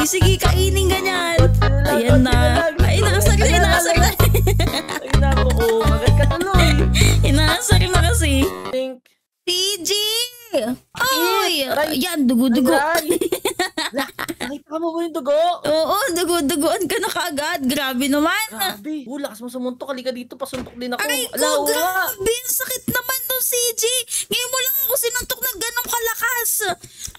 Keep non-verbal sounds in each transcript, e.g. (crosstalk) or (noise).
Sige, sige, kainin ganyan. Ayan na. Ay, nasa na, inasar na. Ay, nako, oo. Agad ka tuloy. Inasar na kasi. Think. TG! Oy! Ayan, dugo-dugo. Nakita mo ba yung dugo? Oo, dugo-dugoan ka na kagad. Grabe naman. Grabe. Oh, lakas mo sumuntok. Halika dito, pasuntok din ako. Aray ko, grabe. Sakit naman nung CJ. Ngayon mo lang ako sinuntok ng ganong kalakas.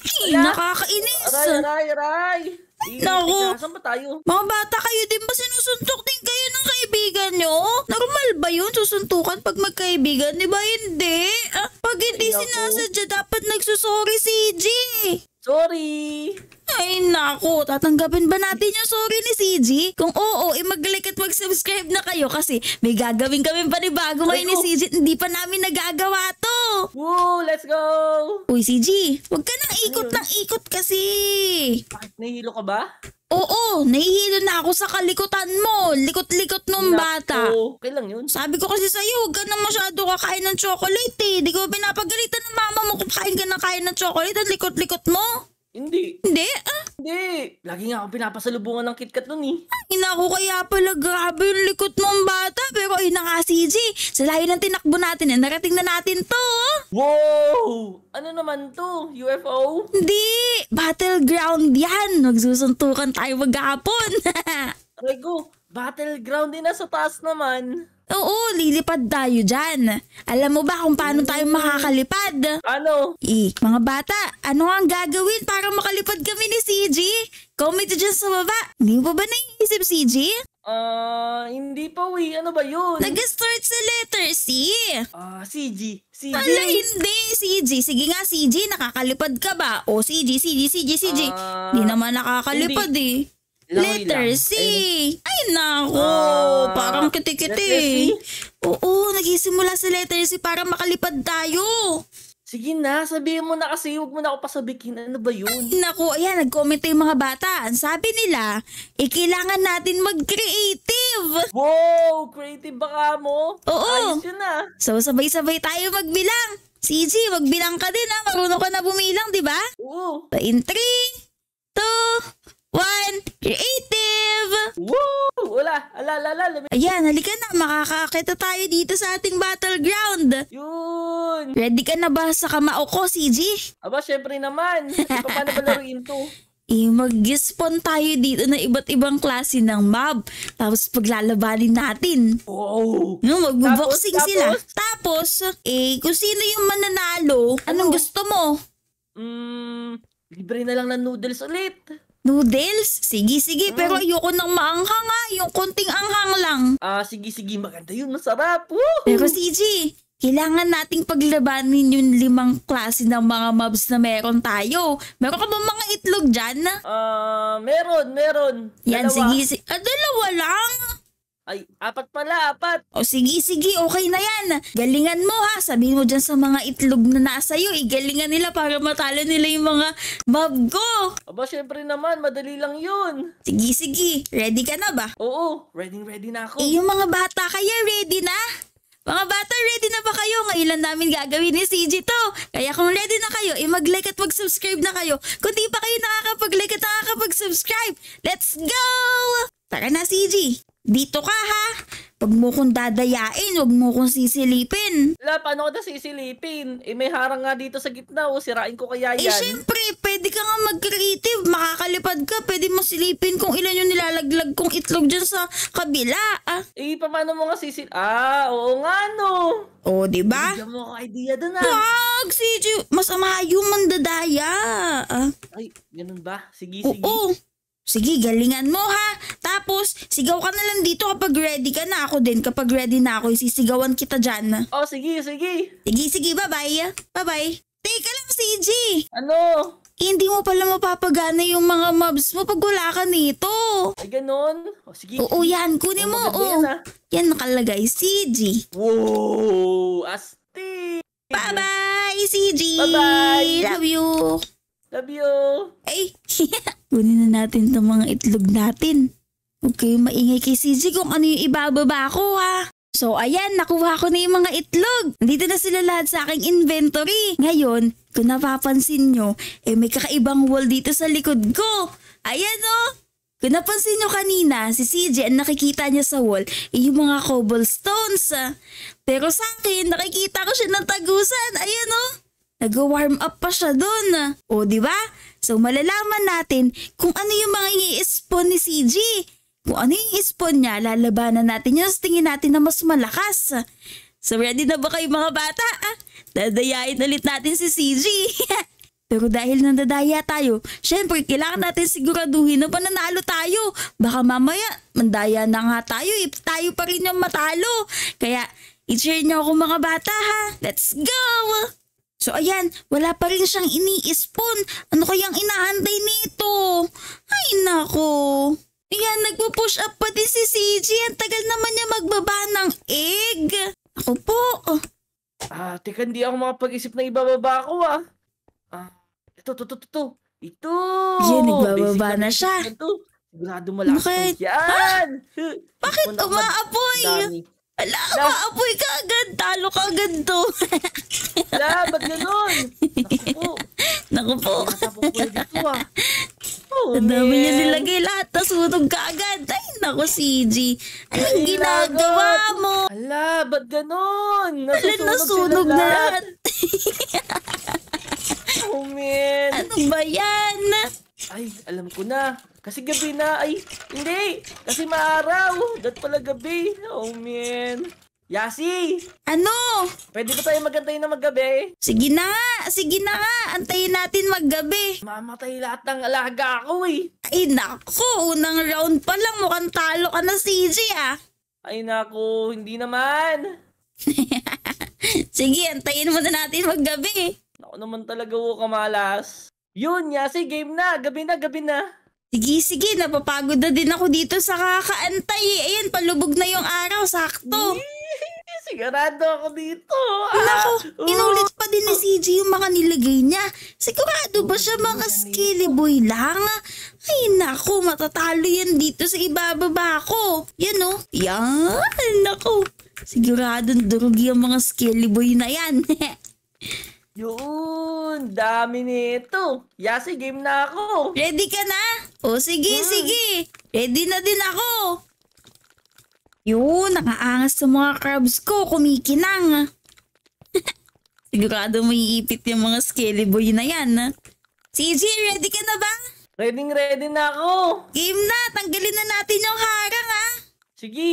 Ay, nakakainis. Aray, aray, aray. Naku! Saan ba tayo? Mga bata kayo din ba sinusuntok din kayo ng kaibigan nyo? Normal ba yun susuntukan pag magkaibigan? Di ba hindi? Ah, pag hindi Ay, sinasadya, dapat nagsusorry si G. Sorry! Ay nako, tatanggapin ba natin yung sorry ni CG? Kung oo, eh mag-like at mag-subscribe na kayo kasi may gagawin kami panibago ngayon ni CG. Hindi pa namin nagagawa to. Woo, let's go! Uy CG, huwag ka nang ikot ng ikot kasi. Bakit nahihilo ka ba? Oo, nahihilo na ako sa kalikutan mo. Likot-likot nung bata. Nako, okay lang yun. Sabi ko kasi sa'yo, huwag ka na masyado kakain ng chocolate eh. Di ko pinapagalitan ng mama mo kung kain ka ng kain ng chocolate at likot-likot mo. Hindi. Hindi? Ah? Hindi. Lagi nga ako pinapasalubungan ng KitKat nun eh. Inako kaya pala grabe yung likot ng bata. Pero ay nga CJ, sa layo ng tinakbo natin eh, narating na natin to. Oh. Wow! Ano naman to? UFO? Hindi! Battleground yan! Nagsusuntukan tayo maghapon. Rego, (laughs) battleground din na sa taas naman. Oo, lilipad tayo dyan. Alam mo ba kung paano tayo makakalipad? Ano? Ik, mga bata, ano ang gagawin para makalipad kami ni CG? Comment dyan sa baba. Hindi mo ba naiisip, CG? Ah, uh, hindi pa, we. Ano ba yun? Nag-start sa letter C. Ah, uh, CG. CG. Ala, hindi. CG. Sige nga, CG. Nakakalipad ka ba? O, CG, CG, CG, CG. Ah, hindi uh, naman nakakalipad hindi. eh. Letter C. Ay, nako. Uh, ah. parang kiti-kiti. Oo, nagsisimula sa letter C para makalipad tayo. Sige na, sabihin mo na kasi huwag mo na ako pasabikin. Ano ba yun? Ay, naku, ayan, nag-comment yung mga bata. Ang sabi nila, ikilangan eh, natin mag-creative. Wow, creative ba ka mo? Oo. Ayos yun ah. So, sabay-sabay tayo magbilang. CG, magbilang ka din ha. Ah. Marunong ka na bumilang, di ba? Oo. in 3, 2, one, creative! Woo! Wala! Ala, ala, ala. Ayan, halika na. Makakakita tayo dito sa ating battleground. Yun! Ready ka na ba sa kamao ko, CG? Aba, syempre naman. Kasi paano ba laruin to? i (laughs) eh, mag-spawn tayo dito ng iba't ibang klase ng mob. Tapos paglalabanin natin. Oo. No, magbo-boxing sila. Tapos, eh, kung sino yung mananalo, anong ano? gusto mo? Mm, libre na lang ng noodles ulit. Noodles? Sige, sige. Mm. Pero ayoko nang maanghang ha. Ah. Yung konting anghang lang. Ah, sige, sige. Maganda yun. Masarap. Woo! Pero CG, kailangan nating paglabanin yung limang klase ng mga mobs na meron tayo. Meron ka ba mga itlog dyan? Ah, meron, meron. Yan, Dalawa. sige, sige. Ah, dalawa lang? Ay, apat pala, apat. O sige, sige, okay na yan. Galingan mo ha. Sabihin mo dyan sa mga itlog na nasa iyo, igalingan eh. nila para matalo nila yung mga mob ko. Aba, syempre naman, madali lang yun. Sige, sige. Ready ka na ba? Oo, ready ready na ako. Eh, yung mga bata kaya ready na? Mga bata, ready na ba kayo? Ngayon namin gagawin ni CG to. Kaya kung ready na kayo, eh mag-like at mag-subscribe na kayo. Kung di pa kayo nakakapag-like at nakakapag-subscribe, let's go! Tara na, CG! Dito ka ha! Pag mo kong dadayain, wag mo kong sisilipin. La, paano ko na sisilipin? Eh, may harang nga dito sa gitna, o. Oh. Sirain ko kaya eh, yan. Eh, syempre, pwede ka nga mag-creative. Makakalipad ka. Pwede mo silipin kung ilan yung nilalaglag kong itlog dyan sa kabila. Ah. Eh, paano mo nga sisil... Ah, oo nga, no. O, oh, di ba? Bigyan mo ako idea doon, ah. Wag, CJ. Masama yung mandadaya. Ah. Ay, ganun ba? Sige, oo, sige. Oo. Sige, galingan mo ha. Tapos, sigaw ka na lang dito kapag ready ka na. Ako din, kapag ready na ako, isisigawan kita dyan. Oh, sige, sige. Sige, sige, bye-bye. Bye-bye. Teka lang, CJ! Ano? Eh, hindi mo pala mapapagana yung mga mobs mo pag wala ka nito. Ay, ganun? Oh, sige. Oo, yan. Kunin mo. Oh. Yan, ha? Ah. yan nakalagay. CG. Wow! Asti! Bye-bye, CG! Bye-bye! Love you! Love you! Hey. (laughs) Kunin na natin itong mga itlog natin. Okay, maingay kay CJ kung ano yung ibababa ko ha. So ayan, nakuha ko na yung mga itlog. Nandito na sila lahat sa aking inventory. Ngayon, kung napapansin nyo, eh may kakaibang wall dito sa likod ko. Ayan o! Oh. Kung napansin nyo kanina, si CJ ang nakikita niya sa wall ay eh, yung mga cobblestones. Pero sa akin, nakikita ko siya ng tagusan. Ayan o! Oh. Nag-warm up pa siya doon. O, oh, di ba? So malalaman natin kung ano yung mga i-spawn ni CG. Kung ano yung spawn niya, lalabanan natin yun sa tingin natin na mas malakas. So ready na ba kayo mga bata? Ah, dadayain ulit natin si CG. (laughs) Pero dahil nandadaya tayo, syempre kailangan natin siguraduhin na pananalo tayo. Baka mamaya, mandaya na nga tayo if eh. tayo pa rin yung matalo. Kaya, i-cheer niyo ako mga bata ha. Let's go! So ayan, wala pa rin siyang ini-spoon. Ano kayang inaantay nito? Ay nako. Ayan, nagpo-push up pa pati si CJ. Ang tagal naman niya magbaba ng egg. Ako po. Ah, teka, hindi ako makapag-isip na ibababa ako ah. Ah, ito, ito, ito, ito. Ito! Yan, nagbababa na siya. Ito. Sigurado malakas Bakit? yan. Ha? Ah! (laughs) Bakit umaapoy? Ala, La- maapoy ka agad. Talo ka agad to. Ala, (laughs) ba't ganun? Naku po. Naku po. Natapok dito ah. Oh, Ang dami niya nilagay lahat. Tapos sunog ka agad. Ay, naku, CG. Anong ginagawa mo? Ala, ba't ganun? Ala, nasunog na lahat. oh, man. Ano ba yan? Ay, alam ko na. Kasi gabi na, ay, hindi! Kasi maaraw! Dahil pala gabi! Oh, man! Yasi! Ano? Pwede ba tayo magantay na maggabi? Sige na nga! Sige na nga! Antayin natin maggabi! Mamatay lahat ng alaga ako eh! Ay nako! Unang round pa lang mukhang talo ka na CJ ah! Ay nako! Hindi naman! (laughs) sige, antayin mo na natin maggabi! Ako naman talaga wo oh, kamalas! Yun, Yasi! Game na! Gabi na! Gabi na! Sige, sige, napapagod na din ako dito sa kakaantay. Ayan, palubog na yung araw, sakto. Sigurado ako dito. Nako, ah, inulit oh. pa din ni CJ yung mga nilagay niya. Sigurado ba siya mga skilly boy lang? Ay nako, matatalo yan dito sa ibababa ko. Yan o. Oh. Yan, nako. Siguradong durugi ang mga skilly boy na yan. (laughs) Yun, dami nito. Yasi, game na ako. Ready ka na? O sige, hmm. sige. Ready na din ako. Yun, nakaangas sa mga crabs ko. Kumikinang. (laughs) Sigurado may ipit yung mga skelly boy na yan. Ha? CG, ready ka na ba? Ready, ready na ako. Game na. Tanggalin na natin yung harang, ha? Ah. Sige.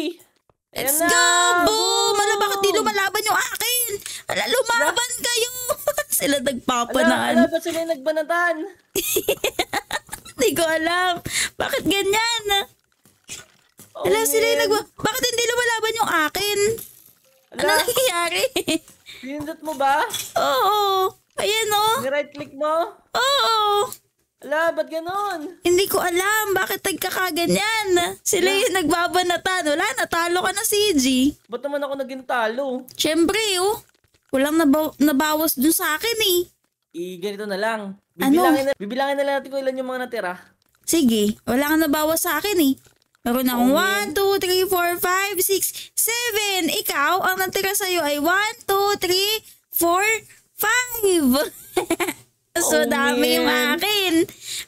Let's Ayan go, na. boom! Alam, bakit di lumalaban yung akin? Ala, lumaban kayo! sila nagpapanahan. Ala, ala, ba't sila nagbanatan? (laughs) Hindi ko alam. Bakit ganyan? Oh, ala, man. sila yung nagba... Bakit hindi lumalaban yung akin? Ano ala, ano nangyayari? (laughs) Pinindot mo ba? Oo. Ayan o. Oh. Right click mo? Oo. Ala, ba't ganon? Hindi ko alam. Bakit nagkakaganyan? Sila yung nagbabanatan. Wala, natalo ka na, si CG. Ba't naman ako naging talo? Siyempre, oh. Walang nabaw- nabawas dun sa akin eh. I, ganito na lang. Ano? Bibilangin, ano? na, bibilangin na lang natin kung ilan yung mga natira. Sige, wala kang nabawas sa akin eh. Meron akong 1, 2, 3, 4, 5, 6, 7. Ikaw, ang natira sa'yo ay 1, 2, 3, 4, 5. so, oh, dami man. yung akin.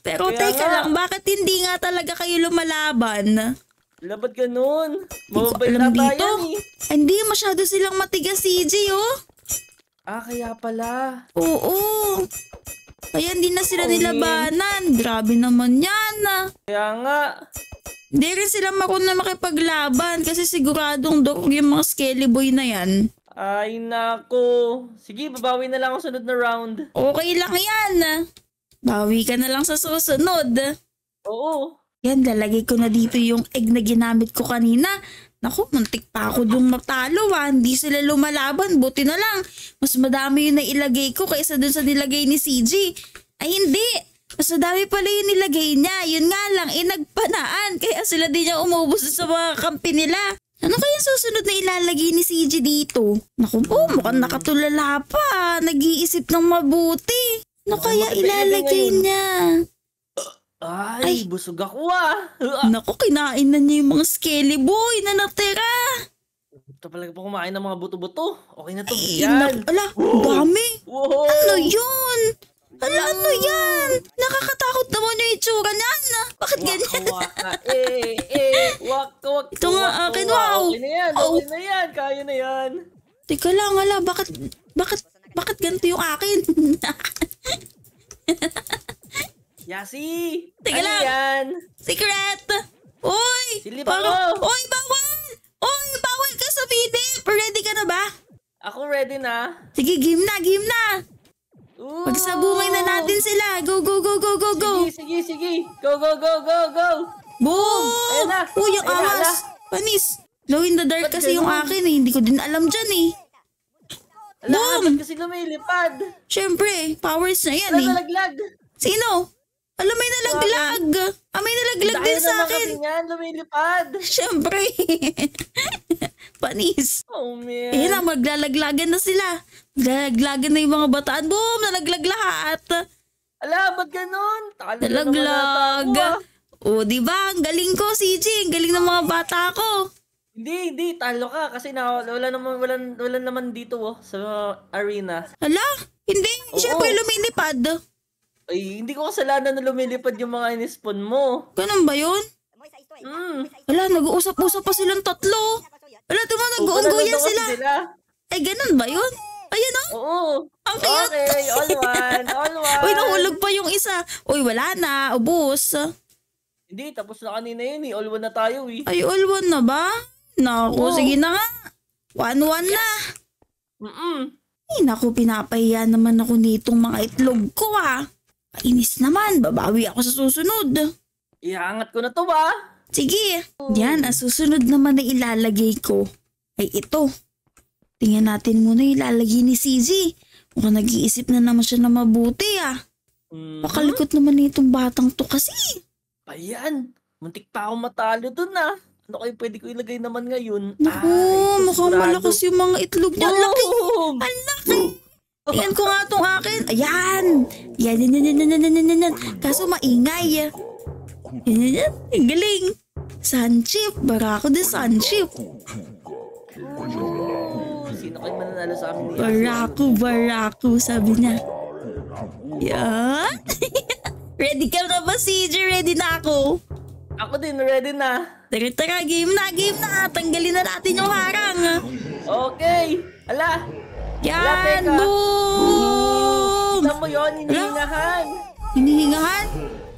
Pero Kaya teka nga. lang, bakit hindi nga talaga kayo lumalaban? Labad ganun. Mababait na tayo. Eh. Hindi, masyado silang matigas, CJ, oh. Ah, kaya pala. Oo. Kaya hindi na sila nilabanan. Grabe naman yan ah. Kaya nga. Hindi rin sila marunong makipaglaban kasi siguradong dorog yung mga skelly boy na yan. Ay, nako. Sige, babawi na lang ako sunod na round. Okay lang yan. ah. Bawi ka na lang sa susunod. Oo. Yan, lalagay ko na dito yung egg na ginamit ko kanina. Naku, muntik pa ako yung matalo ha. Ah. Hindi sila lumalaban. Buti na lang. Mas madami yung nailagay ko kaysa dun sa nilagay ni CJ. Ay hindi. Mas madami pala yung nilagay niya. Yun nga lang, inagpanaan. Eh, kaya sila din niya umubos sa mga kampi nila. Ano kaya susunod na ilalagay ni CJ dito? Naku po, mukhang nakatulala pa. Nag-iisip ng mabuti. Ano kaya ilalagay niya? Ay, Ay, busog ako ah. (laughs) Naku, kinain na niya yung mga skelly boy na natira. Ito talaga pa kumain ng mga buto-buto. Okay na to. Ay, yan. ala, Whoa! dami. Whoa! Ano yun? Ala, ano yan? Nakakatakot naman yung itsura niyan. Bakit waka, ganyan? Waka, eh, eh, waka, waka. Ito nga waka, akin, wow. Okay na yan, okay oh. na yan, kaya na yan. Teka lang, ala, bakit, bakit, bakit ganito yung akin? (laughs) Yasi! Tiga ano lang! Yan? Secret! Uy! Silip ako! Uy, bawal! Uy, bawal ka sa video! Ready ka na ba? Ako ready na. Sige, game na, game na! Pagsabungay na natin sila! Go, go, go, go, go, go! Sige, sige, sige! Go, go, go, go, go! Boom! Ayan na! Uy, yung Ayan Panis! Low in the dark Ba't kasi yung akin eh. Hindi ko din alam dyan eh. Alam Boom! Lahat kasi lumilipad. Siyempre, powers na yan Alam, eh. Nalaglag. Sino? Alam, may nalaglag. Ah, may nalaglag din sa akin. Dahil naman kasi lumilipad. (laughs) Siyempre. (laughs) Panis. Oh, man. Eh na, maglalaglagan na sila. Maglalaglagan na yung mga bataan. Boom! Nalaglag lahat. Ala, ba't ganun? Talo nalaglag. Ah. o, oh, di ba? Ang galing ko, CJ. Ang galing ng mga bata ko. Hindi, hindi. Talo ka. Kasi na, wala, naman, wala, wala naman dito oh, sa arena. Ala? Hindi. Oo. Siyempre lumilipad. Ay, hindi ko kasalanan na lumilipad yung mga inispon mo. Ganun ba yun? Mm. Wala, nag-uusap-usap pa silang tatlo. Wala, tuma, nag-uungguyan sila. sila. Eh, ganun ba yun? Ayun o. Oh. Ah. Oo. Ang Okay, all (laughs) one, all (laughs) one. Uy, nahulog pa yung isa. Uy, wala na, ubus. Hindi, tapos na kanina yun eh. All one na tayo eh. Ay, all one na ba? Naku, oh. sige na nga. One one na. Mm-mm. Ay, naku, pinapahiya naman ako nitong mga itlog ko ah. Kainis naman, babawi ako sa susunod. Ihangat ko na to ba? Sige. Yan, ang susunod naman na ilalagay ko ay ito. Tingnan natin muna ilalagay ni CJ. Mukhang nag-iisip na naman siya na mabuti ah. mm mm-hmm. Pakalikot naman na itong batang to kasi. Ayan, muntik pa ako matalo dun ah. Ano kayo pwede ko ilagay naman ngayon? Naku, mukhang malakas yung mga itlog niya. Ang laki! Ang laki! Ayan ko nga tong akin. Ayan. Yan, yan, yan, yan, yan, yan, yan, Kaso maingay. Yan, yan, yan. Ang galing. Sunchip. Barako de Sunchip. Oh, sino kayo mananalo sa amin? Barako, barako. Sabi niya. Yan. (laughs) ready ka na ba, CJ? Ready na ako. Ako din, ready na. Tara, tara. Game na, game na. Tanggalin na natin yung harang. Okay. Ala. Yan! Boom! Alam mo yun, hinihingahan. Hinihingahan?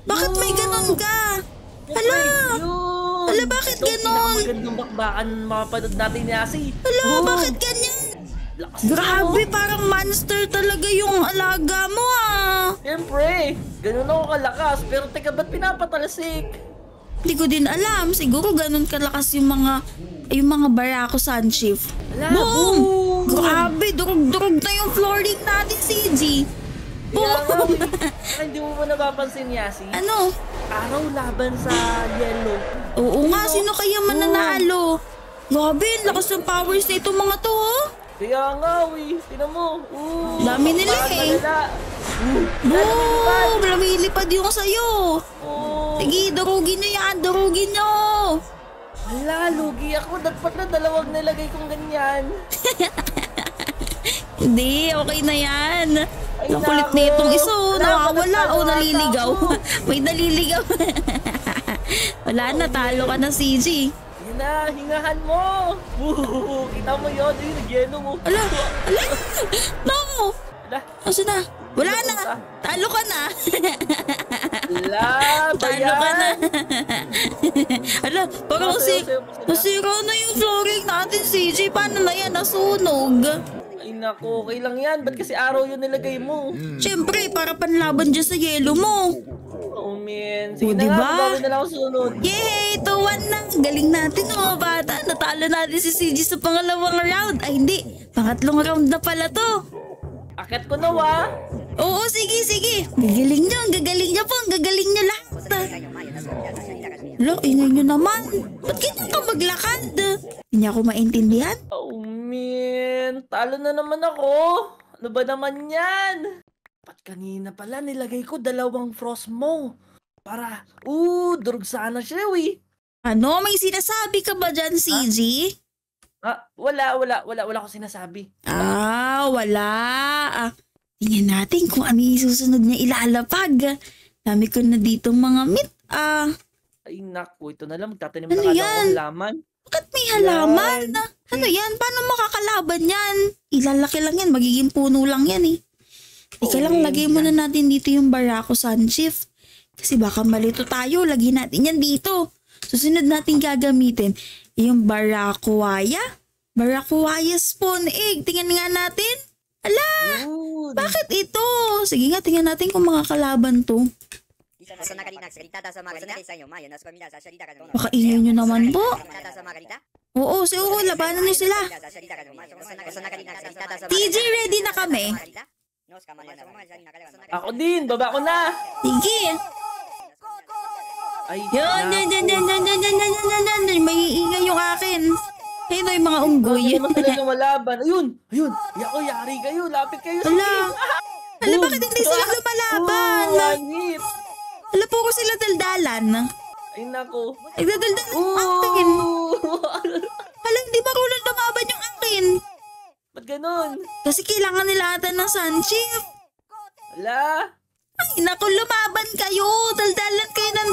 Bakit may ganun ka? Oh Hala! Hala, bakit ganun? Ito, pinakagandang bakbakan mapapanood natin ni Asi. Hala, bakit ganyan? Grabe, mo. parang monster talaga yung alaga mo ah. Siyempre, ganun ako kalakas. Pero teka, ba't pinapatalsik? Hindi ko din alam. Siguro ganun kalakas yung mga, yung mga barako sunshift. Boom! boom! Grabe, durog-durog na yung flooring natin, CG. Boom! Hindi mo mo napapansin, Yasi? Ano? Araw laban sa yellow. Oo nga, sino kaya mananalo? Grabe, ang lakas ng powers na itong mga to, oh. Kaya nga, uy. Tinan mo. Ooh, Dami nila eh. Boom! Lumilipad yung sa'yo. Oh. Sige, durugin nyo yan. Durugin nyo. Oh. Hala, lugi ako. Dapat na dalawang nilagay kong ganyan. (laughs) Hindi, okay na yan. Ay, Ang kulit na itong iso. Nakakawala o oh, naliligaw. (laughs) May naliligaw. (laughs) Wala na, talo ka na, CG. Yun na, hingahan mo. Woo, kita mo yun. Ayun, nagyeno mo. Ala, ala. (laughs) No. Ala. Asa na? Wala na. Ah. Talo ka na. ala, Talo ka na. ala, parang si, nasira na yung flooring natin, CJ. Paano na yan? Nasunog nako, okay lang yan. Ba't kasi araw yun nilagay mo? Mm. Siyempre, para panlaban dyan sa yelo mo. Oh, man. Sige O, na diba? nga, na lang sunod. Yay! 2-1 na! Galing natin mga oh, bata. Natalo natin si CG sa pangalawang round. Ay hindi, pangatlong round na pala to. Akit ko na, wa. Oo, sige, sige. Gagaling nyo, ang gagaling nyo po, ang gagaling nyo lahat. Lo, ingay nyo naman. Ba't ganyan ka maglakad? Hindi niya ako maintindihan. Oh, talo na naman ako. Ano ba naman yan? Pat kanina pala nilagay ko dalawang frost mo. Para, uh, durog sana siya, we. Eh. Ano? May sinasabi ka ba dyan, CG? Ah, ah wala, wala, wala, wala ko sinasabi. Diba? Ah, wala. Ah, tingnan natin kung ano yung susunod niya ilalapag. Dami ko na dito mga meat, ah. Ay, naku, ito na lang. Magtatanim ano na lang ako laman may halaman. Yan. Ano yan? Paano makakalaban yan? Ilalaki lang yan. Magiging puno lang yan eh. Ika lang, lagay muna natin dito yung barako sunshift. Kasi baka malito tayo. Lagyan natin yan dito. Susunod natin gagamitin yung barakuwaya. Barakuwaya spoon egg. Tingnan nga natin. Ala! Yun. Bakit ito? Sige nga, tingnan natin kung makakalaban to. Baka iyon nyo naman po. Oo, si Uho, labanan niyo sila. TJ, ready na kami. Ako din, baba ko na. Sige. Ay, Yun, yun, yun, yun, yun, yun, yun, yun, yun, yun, yun, may iingay yung akin. Ayun na yung mga unggoy. Ayun mo talaga malaban. Ayun, ayun. yari kayo. Lapit kayo. Ala. Ala, bakit hindi sila lumalaban? Ala po ko sila daldalan. Ay, nako. Nagdadaldal ang (laughs) Halang, di ba kulang lumaban yung akin? Ba't ganun? Kasi kailangan nila ata ng sunship. Hala? Ay, naku, lumaban kayo. Daldalan kayo ng...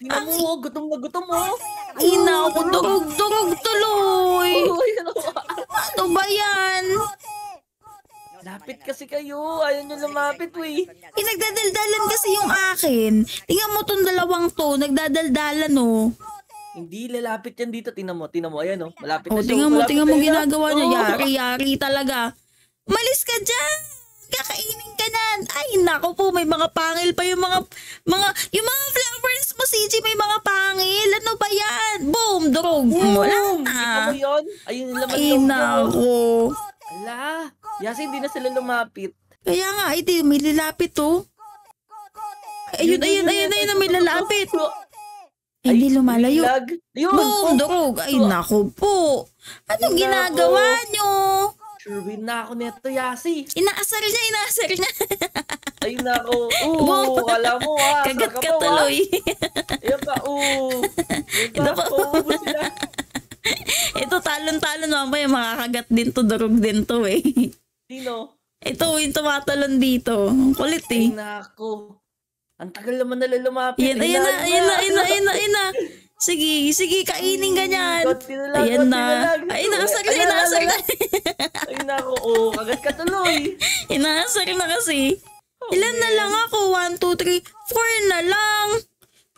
Tingnan mo, oh. gutom na gutom mo. Oh. Ay, naku, durog-durog tuloy. Oh. Ano ba yan? Lapit kasi kayo. Ayaw nyo lumapit, we. Eh, nagdadaldalan kasi yung akin. Tingnan mo tong dalawang to. Nagdadaldalan, oh. Hindi lalapit yan dito. Tingnan mo, tingnan mo. Ayan, oh. Malapit oh, na siya. Tingnan mo, tingnan mo ginagawa niya. Oh. Yari, yari talaga. Malis ka dyan! Kakainin ka na! Ay, nako po, may mga pangil pa yung mga, mga, yung mga flowers mo, CJ, may mga pangil. Ano ba yan? Boom! Drog! Wala na! Ayun, laman Ay, nako. Ala! Yasi, hindi na sila lumapit. Kaya nga, hindi, may lalapit oh. Eh, ayun, ayun, ayun, ayun, may lalapit. Hindi lumalayo. Yun, Bundok, oh. ay nako po. Anong ginagawa oh. nyo? Sherwin na ako neto, Yasi. Inaasar niya, inaasar niya. (laughs) Ay nako, oo, wala mo ah. Kagat ka tuloy. Ayun ah. ka, oo. Ito pa, oo, sila. (laughs) Ito talon-talon mamaya makakagat din to, durog din to eh. Sino? Ito, yung tumatalon dito. kulit eh. Ay, nako. Ang tagal naman nila lumapit. Yan, ayan na, ayan na, ayan na, ayan na, ayan na. Sige, sige, kainin ganyan. ayan na. Ay, nakasar na, nakasar na. Ay, nako, oh, agad ka tuloy. (laughs) Inasar na kasi. Oh, Ilan na lang ako? 1, 2, 3, 4 na lang.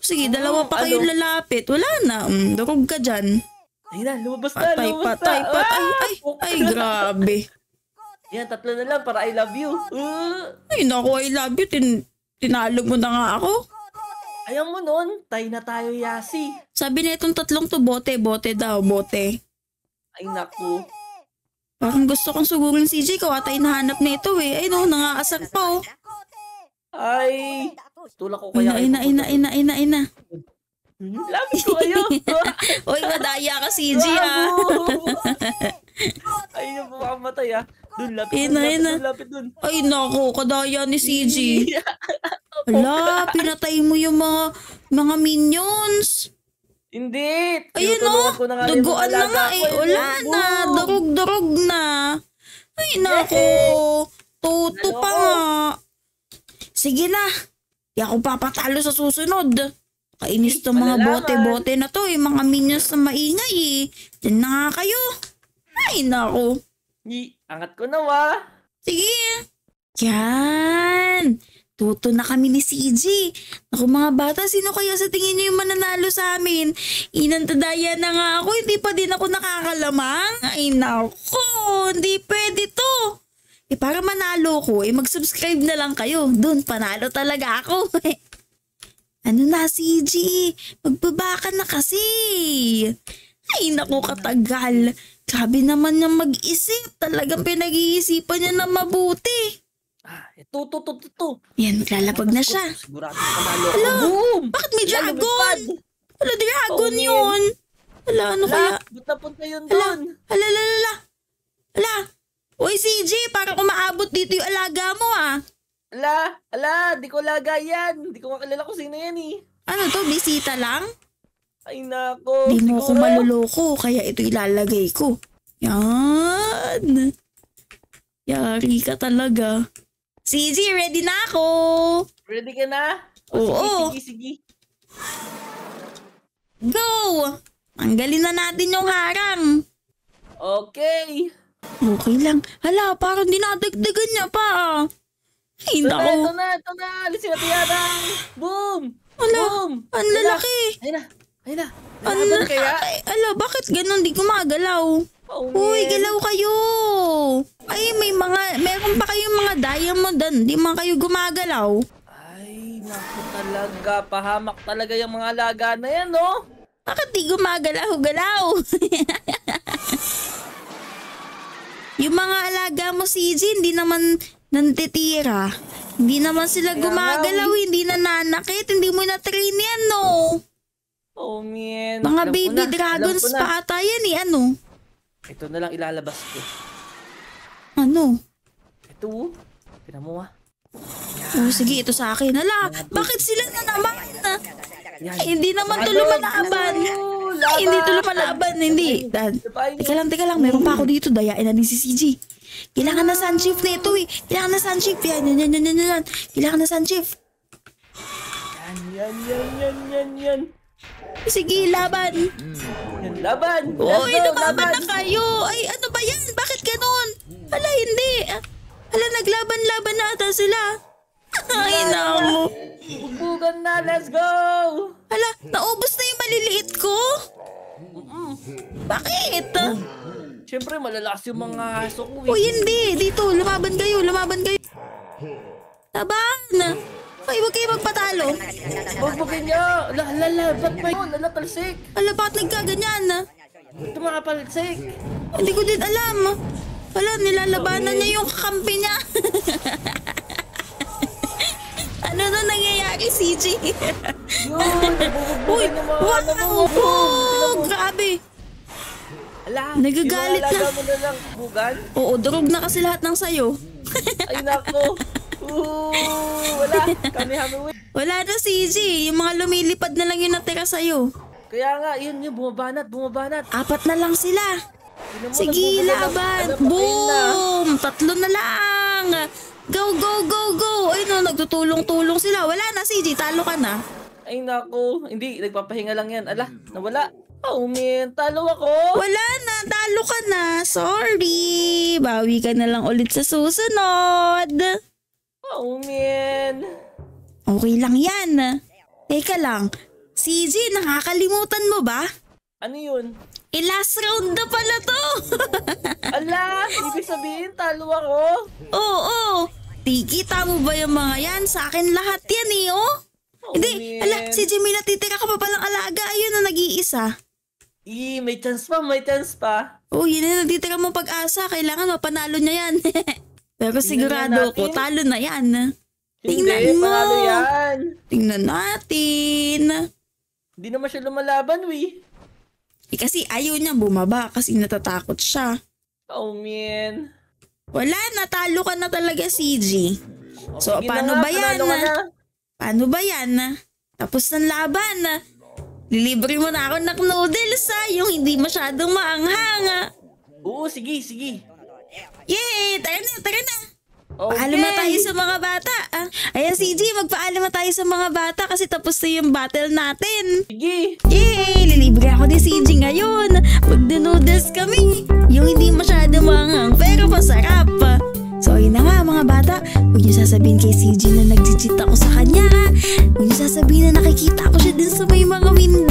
Sige, ah, dalawa pa ano? kayo lalapit. Wala na. Mm, durog ka dyan. Ay na, lumabas na, lumabas na. Patay, patay, patay. Ah! Ay, ay, (laughs) grabe. Yan, tatlo na lang para I love you. Uh. Ay, naku, I love you. Tin tinalo mo na nga ako. Ayaw mo nun, tay na tayo, Yasi. Sabi na itong tatlong to, bote, bote daw, bote. Ay, naku. Parang gusto kong sugurin si CJ, kawatay tayo nahanap na ito eh. Ay, no, nangaasag pa oh. Ay, tulak ko kaya. Ina, ina, ina, ina, ina. Hmm, love ko kayo. (laughs) Uy, madaya ka, si CJ, ah. (laughs) Ay, mamatay ah. Doon, lapit doon, lapit doon, lapit doon. Ay nako, kadaya ni CG. (laughs) Ala, pinatay mo yung mga mga minions. Hindi. Ayun o, na duguan na alaga nga eh. Wala na, durog-durog na. Ay nako, tuto pa nga. Sige na, di ako papatalo sa susunod. Kainis tong mga bote-bote na to eh, mga minions na maingay eh. Diyan na nga kayo. Ay nako. I, angat ko na wa. Sige. Yan. Tuto na kami ni CJ. Naku mga bata, sino kaya sa tingin niyo yung mananalo sa amin? Inantadaya na nga ako, hindi pa din ako nakakalamang. Ay naku, hindi pwede to. Eh para manalo ko, eh mag-subscribe na lang kayo. Doon, panalo talaga ako. (laughs) ano na CJ, magbaba ka na kasi. Ay naku, katagal. Sabi naman niyang mag-isip. Talagang pinag-iisipan niya na mabuti. Ah, ito, to, to, to, Yan, lalapag na siya. Sigurado kamalo. Boom! bakit may dragon? Wala, dragon oh, yun. Wala, ano kaya? Buta punta yun doon. Ala, ala, ala, ala. Uy, CJ, parang umaabot dito yung alaga mo, ah. Ala, ala, di ko alaga yan. Di ko makilala kung sino yan, eh. Ano to, bisita lang? Ay nako. Hindi mo ako maluloko, kaya ito ilalagay ko. Yan. Yari ka talaga. CG, ready na ako! Ready ka na? Oo. Sige, sige, sige. Go! Tanggalin na natin yung harang. Okay. Okay lang. Hala, parang dinadagdagan niya pa Hindi Ay, ito na, ito na, ito na. Boom! Wala, Boom! ang lalaki. Ayun na. Ay na. Ano kaya? Ay, ala, bakit ganun? Di ko makagalaw. Oh, Uy, galaw kayo! Ay, may mga, meron pa kayong mga diamond dan. Di man kayo gumagalaw. Ay, naku talaga. Pahamak talaga yung mga alaga na yan, no? Bakit di gumagalaw-galaw? (laughs) yung mga alaga mo, CJ, hindi naman nantitira. Hindi naman sila gumagalaw, hindi nanakit, hindi mo na-train yan, no? Oh, man. Mga alam baby na, dragons pa ata yan eh, ano? Ito na lang ilalabas ko. Ano? Ito, oh. mo Yeah. Oh, sige, ito sa akin. Hala, bakit sila na naman? Yan. Ay, hindi naman tulo malaban. Ay, hindi tulo malaban. Hindi. Dad, teka lang, teka lang. Meron pa ako dito. Dayain na ni si CG. Kailangan na ah. sun shift na ito eh. Kailangan na sun shift. Yan, yan, yan, yan, yan. Kailangan na sun shift. Yan, yan, yan, yan, yan, yan. Sige, laban. Hmm. Laban! Uy, lumabata kayo! Ay, ano ba yan? Bakit ganun? Ala, hindi. Ala, naglaban-laban na ata sila. (laughs) Ay, namo. Bugan na, let's go! Ala, naubos na yung maliliit ko? Bakit? Siyempre, malalakas yung mga aso ko. Eh. Uy, hindi. Dito, lumaban kayo, lumaban kayo. Laban! Laban! kayo, huwag kayo magpatalo. Huwag mo ganyan. Ala, ala, ala, ba't may yun? Ala, talsik. Ala, bakit nagkaganyan, ha? Ito mga palsik. Hindi ko din alam. Wala, nilalabanan niya yung kakampi niya. (laughs) ano na nangyayari, CJ? (laughs) Uy, wow! Ano, oh, grabe! Ala, Nagagalit na. Mo na lang, bugan? Oo, durog na kasi lahat ng sayo. Ay, nako. (laughs) Ooh, wala. Kami kami Wala na si EJ. Yung mga lumilipad na lang yung natira sa'yo. Kaya nga, yun yung bumabanat, bumabanat. Apat na lang sila. Sige, laban. Ano, Boom! Tatlo na lang. Go, go, go, go. Ay no, nagtutulong-tulong sila. Wala na, CJ. Talo ka na. Ay nako, hindi. Nagpapahinga lang yan. Ala, nawala. Oh man, talo ako. Wala na, talo ka na. Sorry. Bawi ka na lang ulit sa susunod. Oh, man. Okay lang yan. Teka lang, CJ, nakakalimutan mo ba? Ano yun? Eh, last round na pala to! (laughs) Ala, ibig sabihin, talo ako? Oo, oo. Tikita mo ba yung mga yan? Sa akin lahat yan eh, oh. oh Hindi, man. ala, si Jimmy natitira ka pa palang alaga. Ayun na nag-iisa. Eh, may chance pa, may chance pa. Oh, yun na natitira mo pag-asa. Kailangan mapanalo niya yan. (laughs) Pero sigurado ko, talo na yan. Tingnan Hindi, mo. Panalo yan. Tingnan natin. Hindi naman siya lumalaban, we. Eh, kasi ayaw niya bumaba kasi natatakot siya. Oh, man. Wala, natalo ka na talaga, CG. Oh, so, okay, paano na, ba yan? Na? Paano ba yan? Tapos ng laban. Lilibre mo na ako ng noodles, ha? Ah. Yung hindi masyadong maanghang, ha? Ah. Oo, sige, sige. Yay! Tara na, tara na! Okay. Paalam na tayo sa mga bata. Ah, ayan, CJ, magpaalam na tayo sa mga bata kasi tapos na yung battle natin. Sige. Yay! Lilibre ako ni CJ ngayon. Magdanoodles kami. Yung hindi masyado mangang pero masarap. So, yun na nga mga bata. Huwag niyo sasabihin kay CJ na nag ako sa kanya. Huwag niyo sasabihin na nakikita ko siya din sa may mga window.